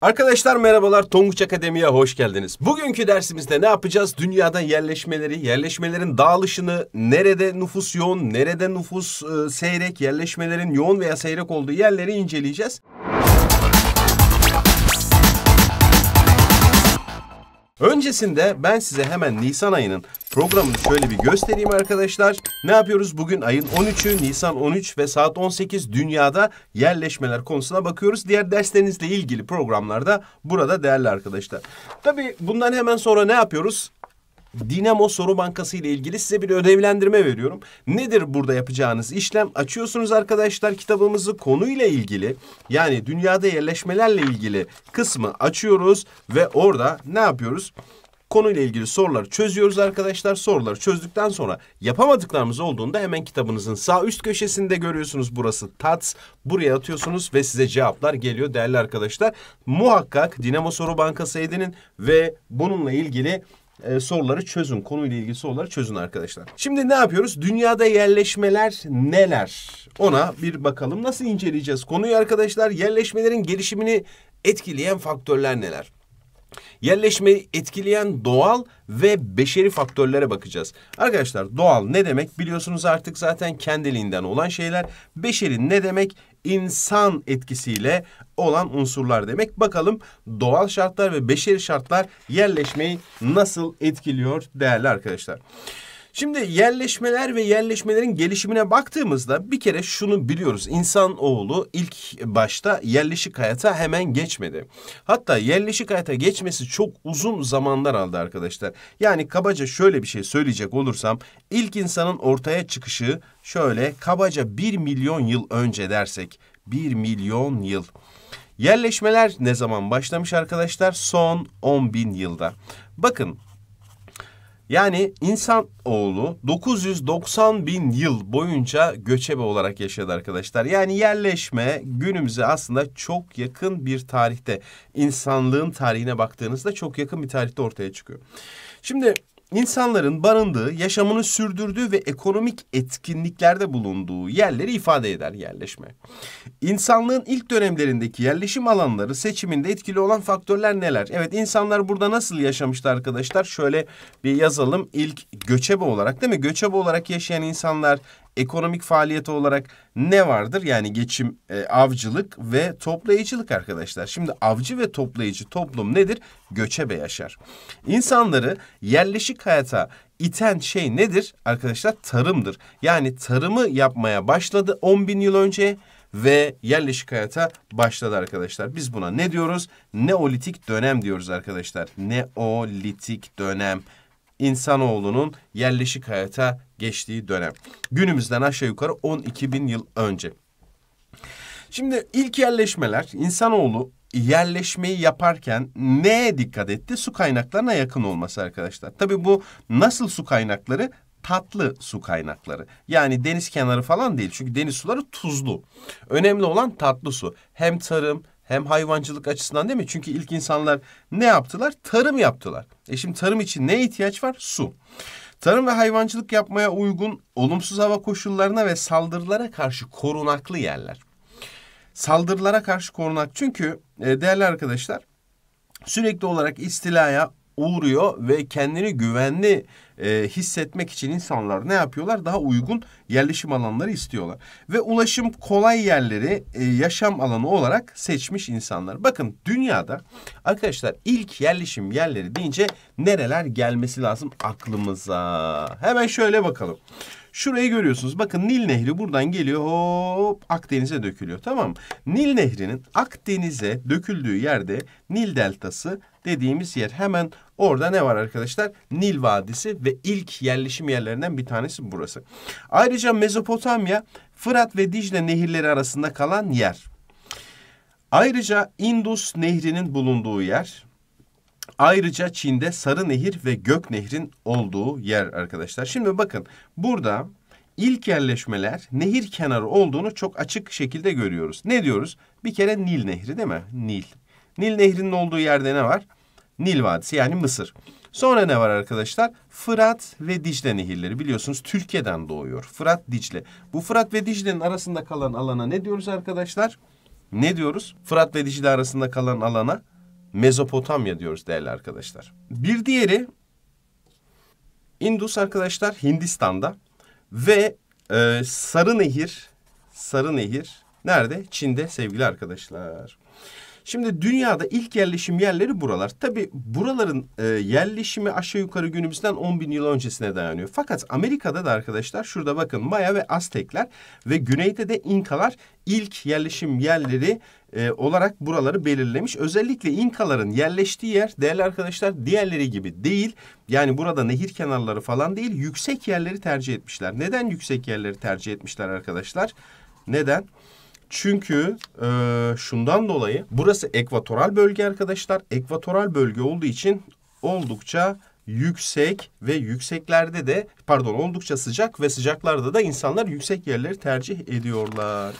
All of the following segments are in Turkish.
Arkadaşlar merhabalar Tonguç Akademi'ye hoş geldiniz. Bugünkü dersimizde ne yapacağız? Dünyada yerleşmeleri, yerleşmelerin dağılışını, nerede nüfus yoğun, nerede nüfus e, seyrek, yerleşmelerin yoğun veya seyrek olduğu yerleri inceleyeceğiz. Öncesinde ben size hemen Nisan ayının programını şöyle bir göstereyim arkadaşlar. Ne yapıyoruz? Bugün ayın 13'ü, Nisan 13 ve saat 18 dünyada yerleşmeler konusuna bakıyoruz. Diğer derslerinizle ilgili programlarda burada değerli arkadaşlar. Tabii bundan hemen sonra ne yapıyoruz? Dinamo Soru Bankası ile ilgili size bir ödevlendirme veriyorum. Nedir burada yapacağınız işlem? Açıyorsunuz arkadaşlar kitabımızı konuyla ilgili yani dünyada yerleşmelerle ilgili kısmı açıyoruz ve orada ne yapıyoruz? konuyla ilgili soruları çözüyoruz arkadaşlar. Soruları çözdükten sonra yapamadıklarımız olduğunda hemen kitabınızın sağ üst köşesinde görüyorsunuz. Burası TATS. Buraya atıyorsunuz ve size cevaplar geliyor değerli arkadaşlar. Muhakkak Dinamo Soru Bankası edinin ve bununla ilgili e, soruları çözün. Konuyla ilgili soruları çözün arkadaşlar. Şimdi ne yapıyoruz? Dünyada yerleşmeler neler? Ona bir bakalım. Nasıl inceleyeceğiz konuyu arkadaşlar? Yerleşmelerin gelişimini etkileyen faktörler neler? Yerleşmeyi etkileyen doğal ve beşeri faktörlere bakacağız. Arkadaşlar doğal ne demek biliyorsunuz artık zaten kendiliğinden olan şeyler. Beşeri ne demek? insan etkisiyle olan unsurlar demek. Bakalım doğal şartlar ve beşeri şartlar yerleşmeyi nasıl etkiliyor değerli arkadaşlar. Şimdi yerleşmeler ve yerleşmelerin gelişimine baktığımızda bir kere şunu biliyoruz. İnsan oğlu ilk başta yerleşik hayata hemen geçmedi. Hatta yerleşik hayata geçmesi çok uzun zamanlar aldı arkadaşlar. Yani kabaca şöyle bir şey söyleyecek olursam ilk insanın ortaya çıkışı şöyle kabaca bir milyon yıl önce dersek bir milyon yıl. Yerleşmeler ne zaman başlamış arkadaşlar? Son 10 bin yılda. Bakın yani insan oğlu 990 bin yıl boyunca göçebe olarak yaşadı arkadaşlar. Yani yerleşme günümüze aslında çok yakın bir tarihte. insanlığın tarihine baktığınızda çok yakın bir tarihte ortaya çıkıyor. Şimdi insanların barındığı, yaşamını sürdürdüğü ve ekonomik etkinliklerde bulunduğu yerleri ifade eder yerleşme. İnsanlığın ilk dönemlerindeki yerleşim alanları seçiminde etkili olan faktörler neler? Evet insanlar burada nasıl yaşamıştı arkadaşlar? Şöyle bir yazalım. İlk göçebe olarak değil mi? Göçebe olarak yaşayan insanlar ekonomik faaliyeti olarak ne vardır? Yani geçim, e, avcılık ve toplayıcılık arkadaşlar. Şimdi avcı ve toplayıcı toplum nedir? Göçebe yaşar. İnsanları yerleşik hayata iten şey nedir? Arkadaşlar tarımdır. Yani tarımı yapmaya başladı 10 bin yıl önce ve yerleşik hayata başladı arkadaşlar. Biz buna ne diyoruz? Neolitik dönem diyoruz arkadaşlar. Neolitik dönem insanoğlunun yerleşik hayata geçtiği dönem. Günümüzden aşağı yukarı 12 bin yıl önce. Şimdi ilk yerleşmeler insanoğlu yerleşmeyi yaparken neye dikkat etti? Su kaynaklarına yakın olması arkadaşlar. Tabii bu nasıl su kaynakları? Tatlı su kaynakları. Yani deniz kenarı falan değil. Çünkü deniz suları tuzlu. Önemli olan tatlı su. Hem tarım hem hayvancılık açısından değil mi? Çünkü ilk insanlar ne yaptılar? Tarım yaptılar. E şimdi tarım için ne ihtiyaç var? Su. Tarım ve hayvancılık yapmaya uygun olumsuz hava koşullarına ve saldırılara karşı korunaklı yerler. Saldırılara karşı korunak. Çünkü e, değerli arkadaşlar sürekli olarak istilaya uğruyor ve kendini güvenli e, hissetmek için insanlar ne yapıyorlar? Daha uygun yerleşim alanları istiyorlar. Ve ulaşım kolay yerleri e, yaşam alanı olarak seçmiş insanlar. Bakın dünyada arkadaşlar ilk yerleşim yerleri deyince nereler gelmesi lazım aklımıza? Hemen şöyle bakalım. Şurayı görüyorsunuz. Bakın Nil Nehri buradan geliyor hop Akdeniz'e dökülüyor. Tamam Nil Nehri'nin Akdeniz'e döküldüğü yerde Nil Deltası dediğimiz yer. Hemen orada ne var arkadaşlar? Nil Vadisi ve ilk yerleşim yerlerinden bir tanesi burası. Ayrıca Mezopotamya Fırat ve Dicle nehirleri arasında kalan yer. Ayrıca Indus Nehri'nin bulunduğu yer Ayrıca Çin'de Sarı Nehir ve Gök Nehrin olduğu yer arkadaşlar. Şimdi bakın burada ilk yerleşmeler nehir kenarı olduğunu çok açık şekilde görüyoruz. Ne diyoruz? Bir kere Nil Nehri değil mi? Nil. Nil Nehri'nin olduğu yerde ne var? Nil Vadisi yani Mısır. Sonra ne var arkadaşlar? Fırat ve Dicle nehirleri biliyorsunuz Türkiye'den doğuyor. Fırat, Dicle. Bu Fırat ve Dicle'nin arasında kalan alana ne diyoruz arkadaşlar? Ne diyoruz? Fırat ve Dicle arasında kalan alana Mezopotamya diyoruz değerli arkadaşlar. Bir diğeri Indus arkadaşlar Hindistan'da ve e, Sarı Nehir, Sarı Nehir nerede? Çin'de sevgili arkadaşlar. Şimdi dünyada ilk yerleşim yerleri buralar. Tabi buraların e, yerleşimi aşağı yukarı günümüzden 10 bin yıl öncesine dayanıyor. Fakat Amerika'da da arkadaşlar şurada bakın Maya ve Aztekler ve güneyde de İnkalar ilk yerleşim yerleri e, olarak buraları belirlemiş. Özellikle İnkaların yerleştiği yer değerli arkadaşlar diğerleri gibi değil. Yani burada nehir kenarları falan değil yüksek yerleri tercih etmişler. Neden yüksek yerleri tercih etmişler arkadaşlar? Neden? Çünkü e, şundan dolayı burası ekvatoral bölge arkadaşlar. Ekvatoral bölge olduğu için oldukça yüksek ve yükseklerde de pardon oldukça sıcak ve sıcaklarda da insanlar yüksek yerleri tercih ediyorlar.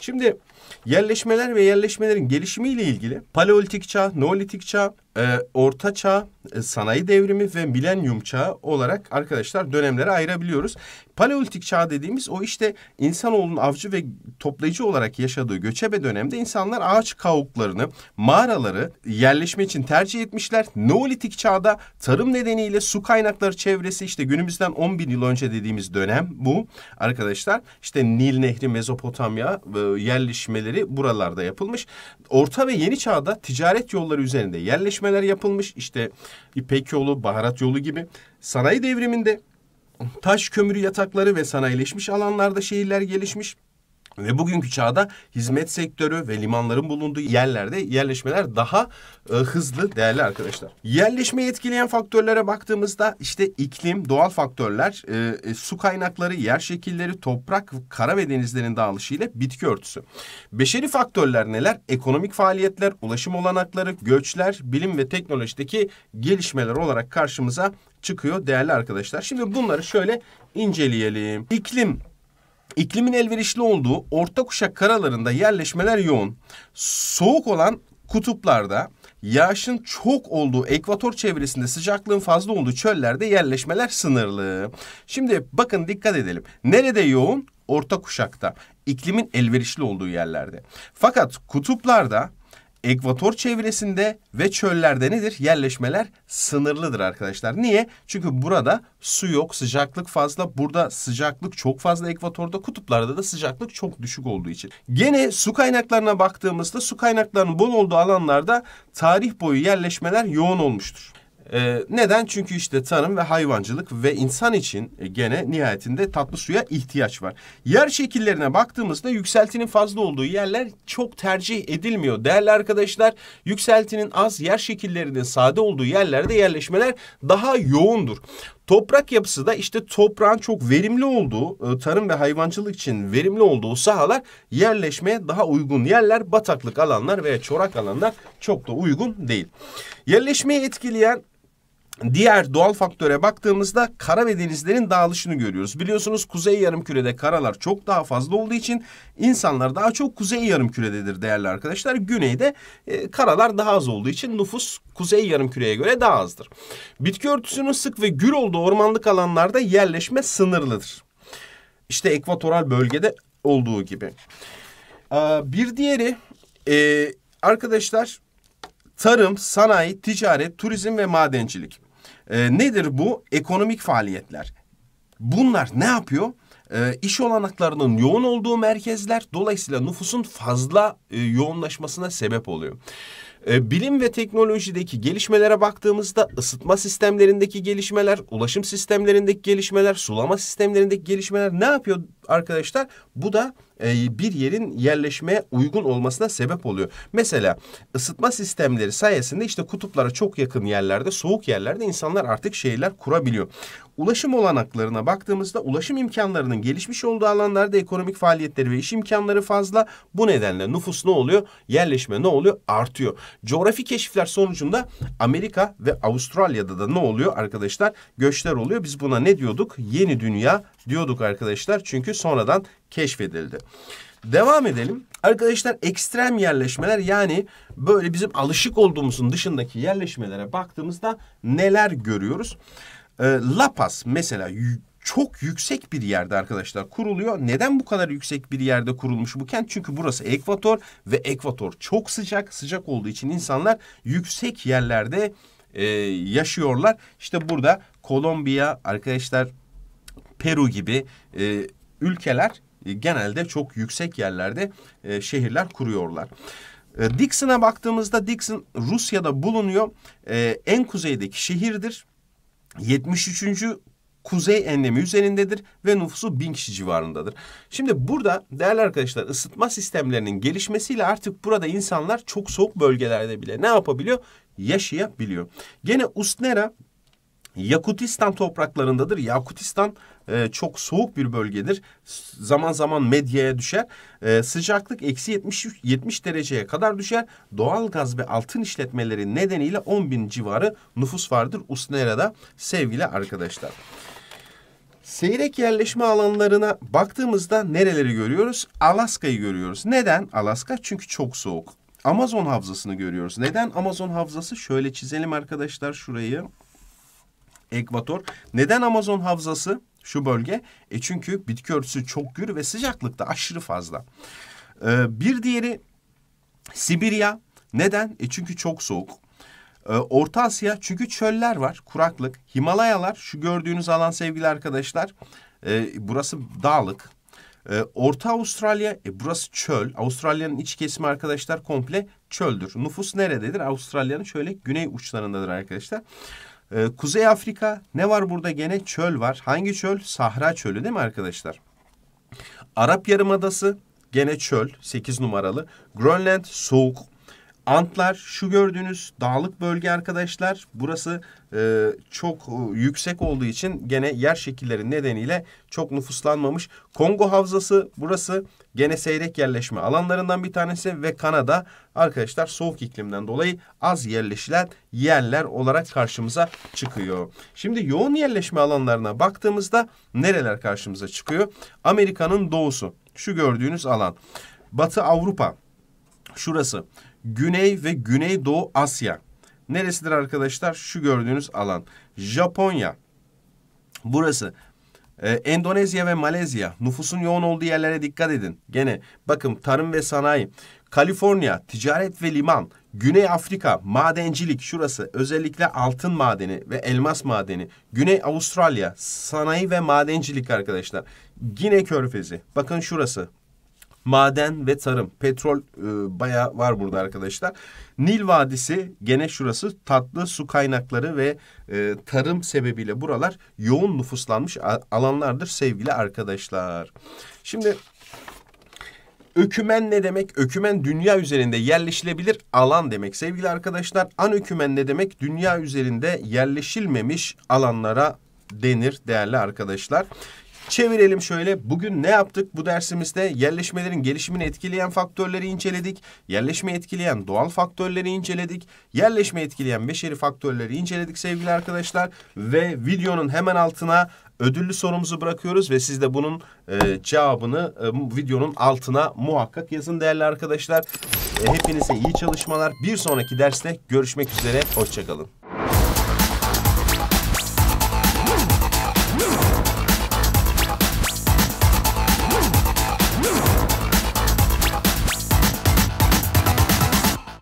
Şimdi Yerleşmeler ve yerleşmelerin gelişimiyle ilgili Paleolitik Çağ, Neolitik Çağ, e, Orta Çağ, e, Sanayi Devrimi ve Milenyum Çağı olarak arkadaşlar dönemlere ayırabiliyoruz. Paleolitik Çağ dediğimiz o işte insanoğlunun avcı ve toplayıcı olarak yaşadığı göçebe dönemde insanlar ağaç kavuklarını, mağaraları yerleşme için tercih etmişler. Neolitik Çağ'da tarım nedeniyle su kaynakları çevresi işte günümüzden 10 bin yıl önce dediğimiz dönem bu arkadaşlar. İşte Nil Nehri, Mezopotamya, e, yerleşme gelişmeleri buralarda yapılmış. Orta ve yeni çağda ticaret yolları üzerinde yerleşmeler yapılmış. İşte İpek yolu, baharat yolu gibi. Sanayi devriminde taş kömürü yatakları ve sanayileşmiş alanlarda şehirler gelişmiş. Ve bugünkü çağda hizmet sektörü ve limanların bulunduğu yerlerde yerleşmeler daha e, hızlı değerli arkadaşlar. Yerleşmeyi etkileyen faktörlere baktığımızda işte iklim, doğal faktörler, e, e, su kaynakları, yer şekilleri, toprak, kara ve denizlerin dağılışı ile bitki örtüsü. Beşeri faktörler neler? Ekonomik faaliyetler, ulaşım olanakları, göçler, bilim ve teknolojideki gelişmeler olarak karşımıza çıkıyor değerli arkadaşlar. Şimdi bunları şöyle inceleyelim. İklim İklimin elverişli olduğu orta kuşak karalarında yerleşmeler yoğun. Soğuk olan kutuplarda yağışın çok olduğu ekvator çevresinde sıcaklığın fazla olduğu çöllerde yerleşmeler sınırlı. Şimdi bakın dikkat edelim. Nerede yoğun? Orta kuşakta. İklimin elverişli olduğu yerlerde. Fakat kutuplarda ekvator çevresinde ve çöllerde nedir? Yerleşmeler sınırlıdır arkadaşlar. Niye? Çünkü burada su yok, sıcaklık fazla. Burada sıcaklık çok fazla ekvatorda, kutuplarda da sıcaklık çok düşük olduğu için. Gene su kaynaklarına baktığımızda su kaynaklarının bol olduğu alanlarda tarih boyu yerleşmeler yoğun olmuştur. Ee, neden? Çünkü işte tarım ve hayvancılık ve insan için e, gene nihayetinde tatlı suya ihtiyaç var. Yer şekillerine baktığımızda yükseltinin fazla olduğu yerler çok tercih edilmiyor. Değerli arkadaşlar yükseltinin az yer şekillerinin sade olduğu yerlerde yerleşmeler daha yoğundur. Toprak yapısı da işte toprağın çok verimli olduğu, e, tarım ve hayvancılık için verimli olduğu sahalar yerleşmeye daha uygun yerler, bataklık alanlar veya çorak alanlar çok da uygun değil. Yerleşmeyi etkileyen Diğer doğal faktöre baktığımızda kara ve denizlerin dağılışını görüyoruz. Biliyorsunuz kuzey yarım kürede karalar çok daha fazla olduğu için insanlar daha çok kuzey yarım kürededir değerli arkadaşlar. Güneyde e, karalar daha az olduğu için nüfus kuzey yarım küreye göre daha azdır. Bitki örtüsünün sık ve gür olduğu ormanlık alanlarda yerleşme sınırlıdır. İşte ekvatoral bölgede olduğu gibi. Bir diğeri e, arkadaşlar tarım, sanayi, ticaret, turizm ve madencilik. E, nedir bu? Ekonomik faaliyetler. Bunlar ne yapıyor? E, iş olanaklarının yoğun olduğu merkezler dolayısıyla nüfusun fazla e, yoğunlaşmasına sebep oluyor. Ee, bilim ve teknolojideki gelişmelere baktığımızda ısıtma sistemlerindeki gelişmeler, ulaşım sistemlerindeki gelişmeler, sulama sistemlerindeki gelişmeler ne yapıyor arkadaşlar bu da e, bir yerin yerleşmeye uygun olmasına sebep oluyor. Mesela ısıtma sistemleri sayesinde işte kutuplara çok yakın yerlerde, soğuk yerlerde insanlar artık şehirler kurabiliyor. Ulaşım olanaklarına baktığımızda ulaşım imkanlarının gelişmiş olduğu alanlarda ekonomik faaliyetleri ve iş imkanları fazla. Bu nedenle nüfus ne oluyor? Yerleşme ne oluyor? Artıyor. Coğrafi keşifler sonucunda Amerika ve Avustralya'da da ne oluyor arkadaşlar? Göçler oluyor. Biz buna ne diyorduk? Yeni dünya diyorduk arkadaşlar. Çünkü sonradan keşfedildi. Devam edelim. Arkadaşlar ekstrem yerleşmeler yani böyle bizim alışık olduğumuzun dışındaki yerleşmelere baktığımızda neler görüyoruz? Ee, La Paz mesela çok yüksek bir yerde arkadaşlar kuruluyor. Neden bu kadar yüksek bir yerde kurulmuş bu kent? Çünkü burası ekvator ve ekvator çok sıcak. Sıcak olduğu için insanlar yüksek yerlerde e, yaşıyorlar. İşte burada Kolombiya arkadaşlar Peru gibi e, ülkeler e, genelde çok yüksek yerlerde e, şehirler kuruyorlar. E, Dixon'a baktığımızda Dixon Rusya'da bulunuyor. E, en kuzeydeki şehirdir. 73. kuzey enlemi üzerindedir ve nüfusu bin kişi civarındadır. Şimdi burada değerli arkadaşlar ısıtma sistemlerinin gelişmesiyle artık burada insanlar çok soğuk bölgelerde bile ne yapabiliyor? Yaşayabiliyor. Gene Ustnera Yakutistan topraklarındadır. Yakutistan e, çok soğuk bir bölgedir. Zaman zaman medyaya düşer. E, sıcaklık eksi 70, 70 dereceye kadar düşer. Doğal gaz ve altın işletmeleri nedeniyle 10 bin civarı nüfus vardır Usnera'da sevgili arkadaşlar. Seyrek yerleşme alanlarına baktığımızda nereleri görüyoruz? Alaska'yı görüyoruz. Neden Alaska? Çünkü çok soğuk. Amazon havzasını görüyoruz. Neden Amazon havzası? Şöyle çizelim arkadaşlar şurayı ekvator. Neden Amazon havzası şu bölge? E çünkü bitki örtüsü çok gür ve sıcaklıkta aşırı fazla. Ee, bir diğeri Sibirya. Neden? E çünkü çok soğuk. Ee, Orta Asya çünkü çöller var, kuraklık. Himalayalar şu gördüğünüz alan sevgili arkadaşlar. E, burası dağlık. E, Orta Avustralya, e, burası çöl. Avustralya'nın iç kesimi arkadaşlar komple çöldür. Nüfus nerededir? Avustralya'nın şöyle güney uçlarındadır arkadaşlar. Ee, Kuzey Afrika ne var burada gene? Çöl var. Hangi çöl? Sahra çölü değil mi arkadaşlar? Arap Yarımadası gene çöl 8 numaralı. Grönland soğuk. Antlar şu gördüğünüz dağlık bölge arkadaşlar. Burası e, çok e, yüksek olduğu için gene yer şekilleri nedeniyle çok nüfuslanmamış. Kongo Havzası burası gene seyrek yerleşme alanlarından bir tanesi ve Kanada arkadaşlar soğuk iklimden dolayı az yerleşilen yerler olarak karşımıza çıkıyor. Şimdi yoğun yerleşme alanlarına baktığımızda nereler karşımıza çıkıyor? Amerika'nın doğusu şu gördüğünüz alan. Batı Avrupa şurası. Güney ve Güneydoğu Asya. Neresidir arkadaşlar? Şu gördüğünüz alan. Japonya. Burası ee, Endonezya ve Malezya nüfusun yoğun olduğu yerlere dikkat edin. Gene bakın tarım ve sanayi. Kaliforniya ticaret ve liman. Güney Afrika madencilik şurası özellikle altın madeni ve elmas madeni. Güney Avustralya sanayi ve madencilik arkadaşlar. Gine körfezi bakın şurası maden ve tarım. Petrol e, bayağı var burada arkadaşlar. Nil Vadisi gene şurası tatlı su kaynakları ve e, tarım sebebiyle buralar yoğun nüfuslanmış alanlardır sevgili arkadaşlar. Şimdi Ökümen ne demek? Ökümen dünya üzerinde yerleşilebilir alan demek. Sevgili arkadaşlar an ökümen ne demek? Dünya üzerinde yerleşilmemiş alanlara denir değerli arkadaşlar. Çevirelim şöyle. Bugün ne yaptık? Bu dersimizde yerleşmelerin gelişimini etkileyen faktörleri inceledik. Yerleşme etkileyen doğal faktörleri inceledik. Yerleşme etkileyen beşeri faktörleri inceledik sevgili arkadaşlar. Ve videonun hemen altına ödüllü sorumuzu bırakıyoruz ve siz de bunun e, cevabını e, videonun altına muhakkak yazın değerli arkadaşlar. E, hepinize iyi çalışmalar. Bir sonraki derste görüşmek üzere. Hoşçakalın.